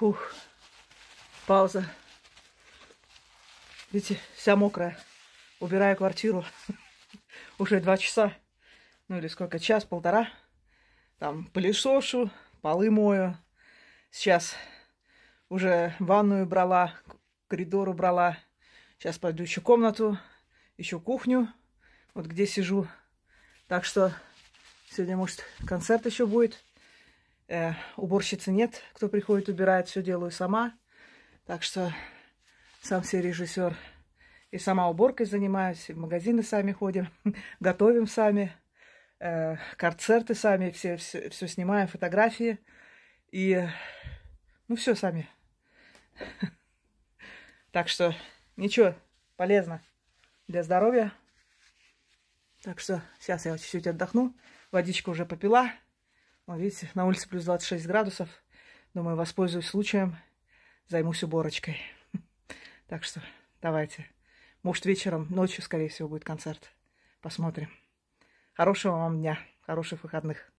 Фух, пауза. Видите, вся мокрая. Убираю квартиру. Уже два часа. Ну или сколько, час-полтора. Там пылесошу, полы мою. Сейчас уже ванную брала, коридор убрала. Сейчас пойду еще комнату, еще кухню. Вот где сижу. Так что сегодня, может, концерт еще будет. Э, уборщицы нет, кто приходит, убирает, все делаю сама. Так что сам все режиссер. И сама уборкой занимаюсь, и в магазины сами ходим, готовим сами, э, концерты сами, все, все, все снимаем, фотографии. И ну все сами. Так что ничего, полезно для здоровья. Так что сейчас я чуть-чуть отдохну. Водичку уже попила. Видите, на улице плюс 26 градусов. Думаю, воспользуюсь случаем, займусь уборочкой. Так что давайте. Может, вечером, ночью, скорее всего, будет концерт. Посмотрим. Хорошего вам дня, хороших выходных.